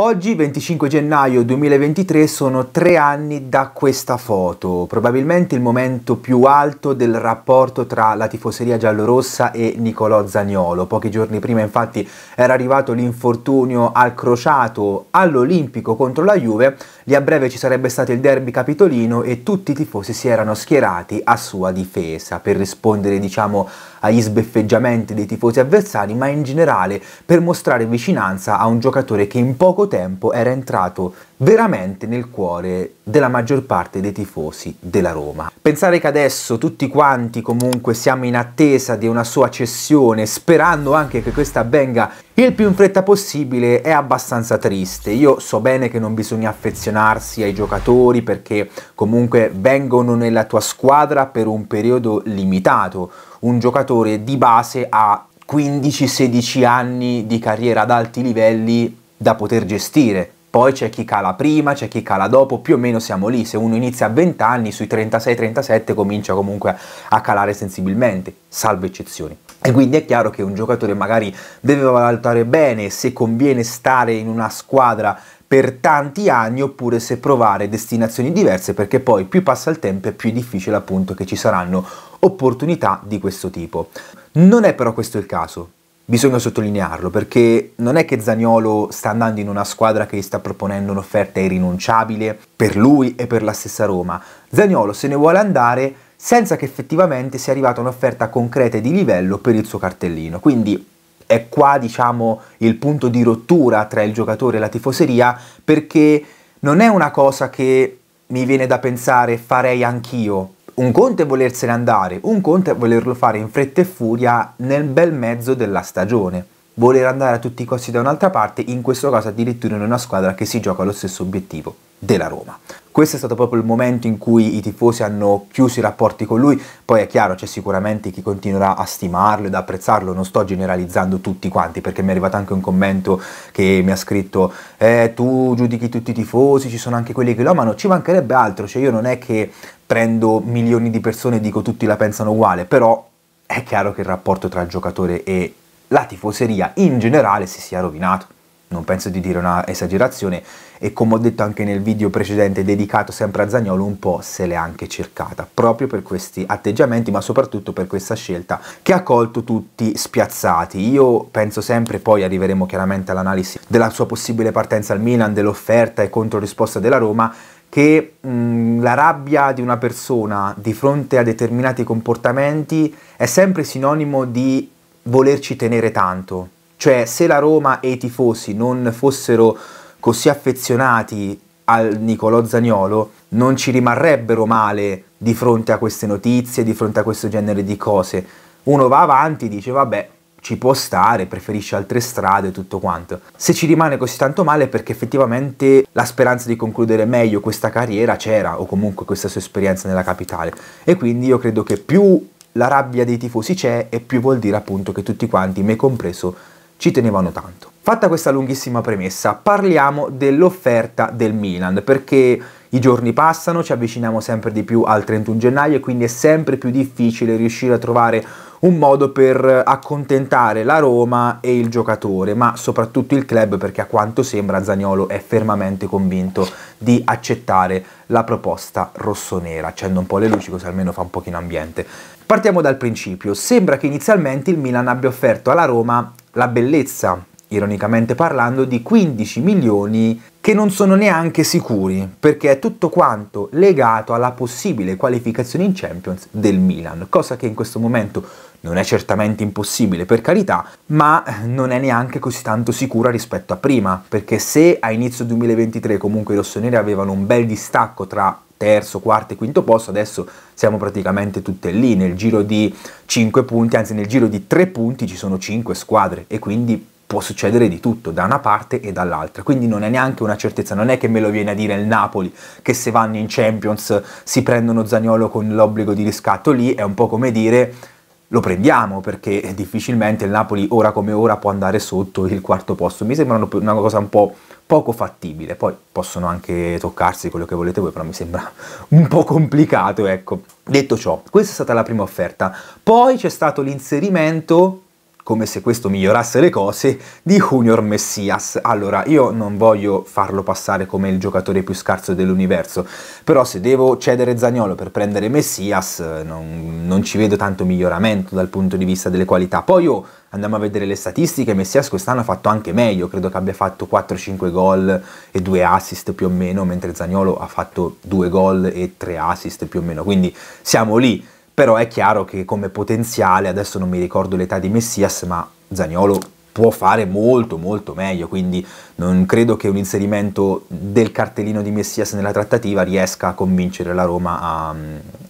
Oggi, 25 gennaio 2023, sono tre anni da questa foto, probabilmente il momento più alto del rapporto tra la tifoseria giallorossa e Nicolò Zagnolo. Pochi giorni prima, infatti, era arrivato l'infortunio al crociato all'Olimpico contro la Juve, lì a breve ci sarebbe stato il derby capitolino e tutti i tifosi si erano schierati a sua difesa per rispondere, diciamo, agli sbeffeggiamenti dei tifosi avversari, ma in generale per mostrare vicinanza a un giocatore che in poco tempo era entrato veramente nel cuore della maggior parte dei tifosi della Roma. Pensare che adesso tutti quanti comunque siamo in attesa di una sua cessione, sperando anche che questa avvenga il più in fretta possibile, è abbastanza triste. Io so bene che non bisogna affezionarsi ai giocatori perché comunque vengono nella tua squadra per un periodo limitato, un giocatore di base ha 15-16 anni di carriera ad alti livelli da poter gestire. Poi c'è chi cala prima, c'è chi cala dopo, più o meno siamo lì. Se uno inizia a 20 anni, sui 36-37 comincia comunque a calare sensibilmente, salvo eccezioni. E quindi è chiaro che un giocatore magari deve valutare bene se conviene stare in una squadra per tanti anni oppure se provare destinazioni diverse perché poi più passa il tempo e più difficile appunto che ci saranno opportunità di questo tipo. Non è però questo il caso. Bisogna sottolinearlo perché non è che Zagnolo sta andando in una squadra che gli sta proponendo un'offerta irrinunciabile per lui e per la stessa Roma. Zagnolo se ne vuole andare senza che effettivamente sia arrivata un'offerta concreta e di livello per il suo cartellino. Quindi è qua diciamo il punto di rottura tra il giocatore e la tifoseria perché non è una cosa che mi viene da pensare farei anch'io un conto è volersene andare, un conto è volerlo fare in fretta e furia nel bel mezzo della stagione voler andare a tutti i costi da un'altra parte, in questo caso addirittura in una squadra che si gioca lo stesso obiettivo della Roma. Questo è stato proprio il momento in cui i tifosi hanno chiuso i rapporti con lui, poi è chiaro c'è sicuramente chi continuerà a stimarlo ed apprezzarlo, non sto generalizzando tutti quanti perché mi è arrivato anche un commento che mi ha scritto eh, tu giudichi tutti i tifosi, ci sono anche quelli che lo amano, ci mancherebbe altro, cioè io non è che prendo milioni di persone e dico tutti la pensano uguale, però è chiaro che il rapporto tra il giocatore e la tifoseria in generale si sia rovinato. Non penso di dire una esagerazione e come ho detto anche nel video precedente dedicato sempre a Zagnolo un po' se l'è anche cercata, proprio per questi atteggiamenti ma soprattutto per questa scelta che ha colto tutti spiazzati. Io penso sempre, poi arriveremo chiaramente all'analisi della sua possibile partenza al Milan, dell'offerta e controrisposta della Roma, che mh, la rabbia di una persona di fronte a determinati comportamenti è sempre sinonimo di volerci tenere tanto. Cioè, se la Roma e i tifosi non fossero così affezionati al Nicolò Zagnolo, non ci rimarrebbero male di fronte a queste notizie, di fronte a questo genere di cose. Uno va avanti e dice, vabbè, ci può stare, preferisce altre strade e tutto quanto. Se ci rimane così tanto male è perché effettivamente la speranza di concludere meglio questa carriera c'era o comunque questa sua esperienza nella capitale e quindi io credo che più la rabbia dei tifosi c'è e più vuol dire appunto che tutti quanti, me compreso, ci tenevano tanto. Fatta questa lunghissima premessa, parliamo dell'offerta del Milan, perché i giorni passano, ci avviciniamo sempre di più al 31 gennaio e quindi è sempre più difficile riuscire a trovare un modo per accontentare la Roma e il giocatore, ma soprattutto il club perché a quanto sembra Zagnolo è fermamente convinto di accettare la proposta rossonera. Accendo un po' le luci così almeno fa un pochino ambiente. Partiamo dal principio. Sembra che inizialmente il Milan abbia offerto alla Roma la bellezza, ironicamente parlando, di 15 milioni che non sono neanche sicuri, perché è tutto quanto legato alla possibile qualificazione in Champions del Milan, cosa che in questo momento non è certamente impossibile per carità, ma eh, non è neanche così tanto sicura rispetto a prima, perché se a inizio 2023 comunque i rossoneri avevano un bel distacco tra terzo, quarto e quinto posto, adesso siamo praticamente tutte lì, nel giro di 5 punti, anzi nel giro di 3 punti ci sono 5 squadre e quindi può succedere di tutto da una parte e dall'altra, quindi non è neanche una certezza, non è che me lo viene a dire il Napoli che se vanno in Champions si prendono Zagnolo con l'obbligo di riscatto lì, è un po' come dire lo prendiamo perché difficilmente il Napoli ora come ora può andare sotto il quarto posto, mi sembra una cosa un po' poco fattibile, poi possono anche toccarsi quello che volete voi, però mi sembra un po' complicato, ecco. Detto ciò, questa è stata la prima offerta, poi c'è stato l'inserimento come se questo migliorasse le cose, di Junior Messias. Allora, io non voglio farlo passare come il giocatore più scarso dell'universo, però se devo cedere Zagnolo per prendere Messias, non, non ci vedo tanto miglioramento dal punto di vista delle qualità. Poi io oh, andiamo a vedere le statistiche, Messias quest'anno ha fatto anche meglio, credo che abbia fatto 4-5 gol e 2 assist più o meno, mentre Zagnolo ha fatto 2 gol e 3 assist più o meno, quindi siamo lì però è chiaro che come potenziale, adesso non mi ricordo l'età di Messias, ma Zaniolo può fare molto molto meglio, quindi non credo che un inserimento del cartellino di Messias nella trattativa riesca a convincere la Roma a,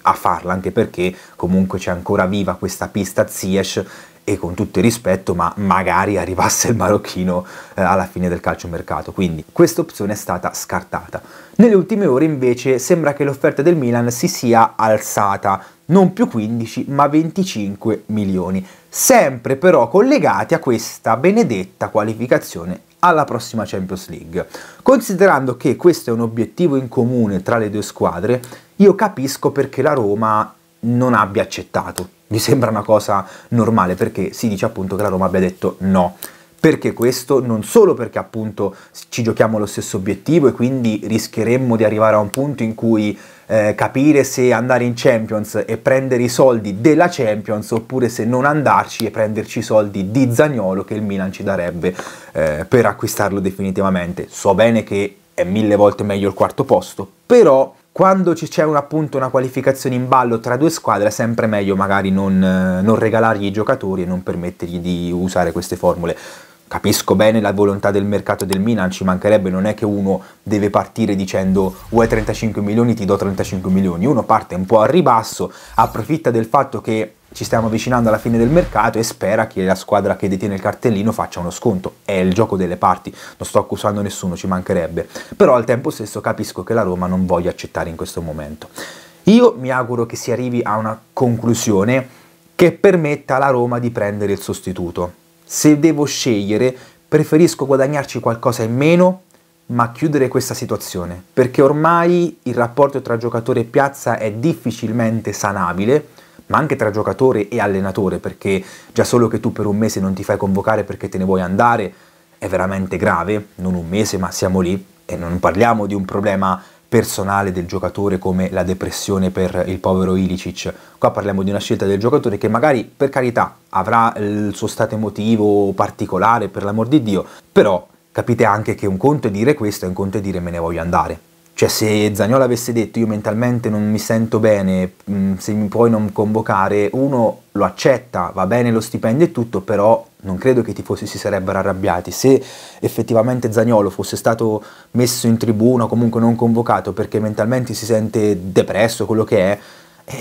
a farla, anche perché comunque c'è ancora viva questa pista Ziyech e con tutto il rispetto, ma magari arrivasse il marocchino eh, alla fine del calciomercato, quindi questa opzione è stata scartata. Nelle ultime ore invece sembra che l'offerta del Milan si sia alzata, non più 15 ma 25 milioni, sempre però collegati a questa benedetta qualificazione alla prossima Champions League. Considerando che questo è un obiettivo in comune tra le due squadre, io capisco perché la Roma non abbia accettato. Mi sembra una cosa normale perché si dice appunto che la Roma abbia detto no. Perché questo? Non solo perché appunto ci giochiamo lo stesso obiettivo e quindi rischieremmo di arrivare a un punto in cui eh, capire se andare in Champions e prendere i soldi della Champions oppure se non andarci e prenderci i soldi di Zagnolo che il Milan ci darebbe eh, per acquistarlo definitivamente. So bene che è mille volte meglio il quarto posto, però quando c'è un, appunto una qualificazione in ballo tra due squadre è sempre meglio magari non, eh, non regalargli i giocatori e non permettergli di usare queste formule capisco bene la volontà del mercato del Milan, ci mancherebbe, non è che uno deve partire dicendo vuoi 35 milioni, ti do 35 milioni, uno parte un po' al ribasso, approfitta del fatto che ci stiamo avvicinando alla fine del mercato e spera che la squadra che detiene il cartellino faccia uno sconto, è il gioco delle parti, non sto accusando nessuno, ci mancherebbe, però al tempo stesso capisco che la Roma non voglia accettare in questo momento. Io mi auguro che si arrivi a una conclusione che permetta alla Roma di prendere il sostituto se devo scegliere, preferisco guadagnarci qualcosa in meno, ma chiudere questa situazione, perché ormai il rapporto tra giocatore e piazza è difficilmente sanabile, ma anche tra giocatore e allenatore, perché già solo che tu per un mese non ti fai convocare perché te ne vuoi andare è veramente grave, non un mese, ma siamo lì e non parliamo di un problema personale del giocatore come la depressione per il povero Ilicic. Qua parliamo di una scelta del giocatore che magari per carità avrà il suo stato emotivo particolare per l'amor di Dio, però capite anche che un conto è dire questo e un conto è dire me ne voglio andare. Cioè se Zagnolo avesse detto io mentalmente non mi sento bene, mm, se mi puoi non convocare, uno lo accetta, va bene lo stipendio e tutto, però non credo che i tifosi si sarebbero arrabbiati. Se effettivamente Zagnolo fosse stato messo in tribuna o comunque non convocato perché mentalmente si sente depresso, quello che è,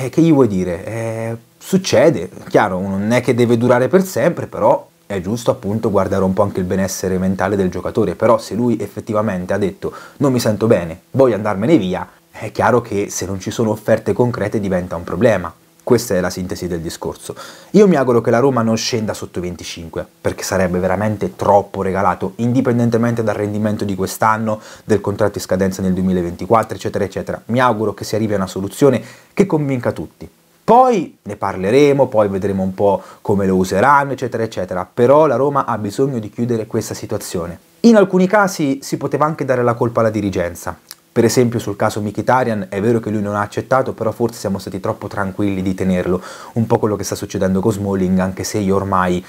eh, che gli vuoi dire? Eh, succede, chiaro, non è che deve durare per sempre, però è giusto appunto guardare un po' anche il benessere mentale del giocatore, però se lui effettivamente ha detto non mi sento bene, voglio andarmene via, è chiaro che se non ci sono offerte concrete diventa un problema. Questa è la sintesi del discorso. Io mi auguro che la Roma non scenda sotto i 25, perché sarebbe veramente troppo regalato, indipendentemente dal rendimento di quest'anno, del contratto in scadenza nel 2024, eccetera, eccetera. Mi auguro che si arrivi a una soluzione che convinca tutti. Poi ne parleremo, poi vedremo un po' come lo useranno, eccetera, eccetera. Però la Roma ha bisogno di chiudere questa situazione. In alcuni casi si poteva anche dare la colpa alla dirigenza. Per esempio sul caso Mikitarian è vero che lui non ha accettato, però forse siamo stati troppo tranquilli di tenerlo, un po' quello che sta succedendo con Smalling, anche se io ormai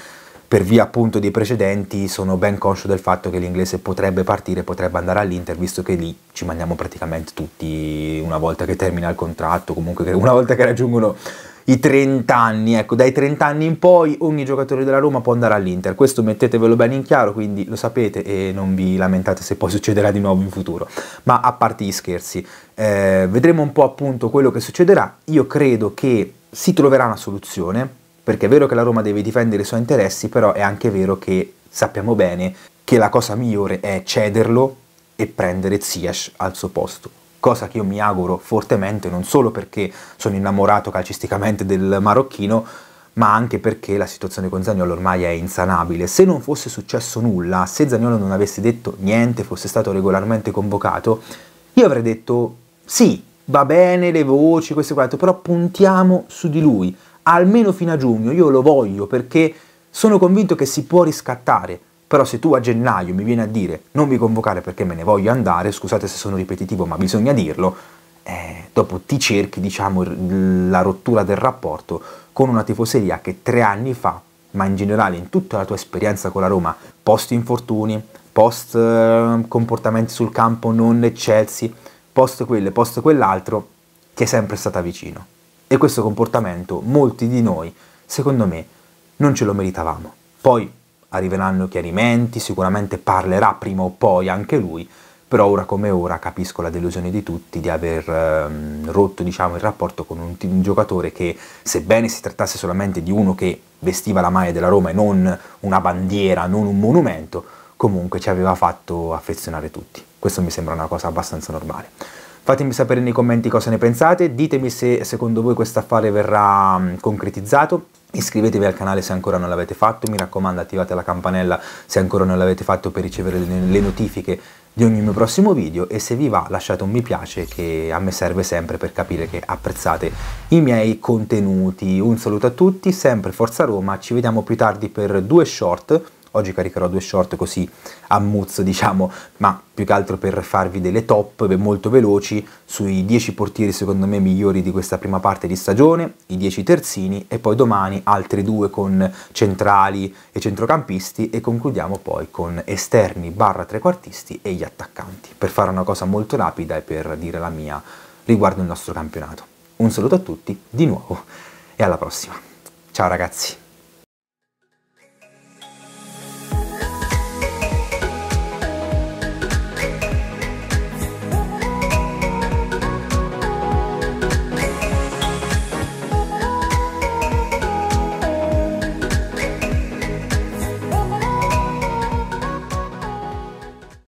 per via appunto dei precedenti sono ben conscio del fatto che l'inglese potrebbe partire, potrebbe andare all'Inter, visto che lì ci mandiamo praticamente tutti una volta che termina il contratto, comunque una volta che raggiungono i 30 anni, ecco dai 30 anni in poi ogni giocatore della Roma può andare all'Inter, questo mettetevelo bene in chiaro, quindi lo sapete e non vi lamentate se poi succederà di nuovo in futuro, ma a parte gli scherzi, eh, vedremo un po' appunto quello che succederà, io credo che si troverà una soluzione, perché è vero che la Roma deve difendere i suoi interessi, però è anche vero che sappiamo bene che la cosa migliore è cederlo e prendere Ziyech al suo posto cosa che io mi auguro fortemente, non solo perché sono innamorato calcisticamente del marocchino, ma anche perché la situazione con Zagnolo ormai è insanabile. Se non fosse successo nulla, se Zagnolo non avesse detto niente, fosse stato regolarmente convocato, io avrei detto sì, va bene le voci, questo e quell'altro, però puntiamo su di lui, almeno fino a giugno, io lo voglio perché sono convinto che si può riscattare, però se tu a gennaio mi vieni a dire non mi convocare perché me ne voglio andare, scusate se sono ripetitivo ma bisogna dirlo, eh, dopo ti cerchi diciamo, la rottura del rapporto con una tifoseria che tre anni fa, ma in generale in tutta la tua esperienza con la Roma, post infortuni, post ehm, comportamenti sul campo non eccelsi, post quelle, post quell'altro, ti è sempre stata vicino. E questo comportamento molti di noi, secondo me, non ce lo meritavamo. Poi arriveranno chiarimenti, sicuramente parlerà prima o poi anche lui, però ora come ora capisco la delusione di tutti di aver ehm, rotto diciamo, il rapporto con un, un, giocatore che sebbene si trattasse solamente di uno che vestiva la maglia della Roma e non una bandiera, non un monumento, comunque ci aveva fatto affezionare tutti. Questo mi sembra una cosa abbastanza normale. Fatemi sapere nei commenti cosa ne pensate, ditemi se secondo voi questo affare verrà mm, concretizzato. Iscrivetevi al canale se ancora non l'avete fatto, mi raccomando attivate la campanella se ancora non l'avete fatto per ricevere le notifiche di ogni mio prossimo video e se vi va lasciate un mi piace che a me serve sempre per capire che apprezzate i miei contenuti. Un saluto a tutti, sempre Forza Roma, ci vediamo più tardi per due short Oggi caricherò due short così a muzzo, diciamo, ma più che altro per farvi delle top molto veloci sui 10 portieri secondo me migliori di questa prima parte di stagione, i 10 terzini e poi domani altri due con centrali e centrocampisti e concludiamo poi con esterni barra trequartisti e gli attaccanti, per fare una cosa molto rapida e per dire la mia riguardo il nostro campionato. Un saluto a tutti di nuovo e alla prossima. Ciao ragazzi!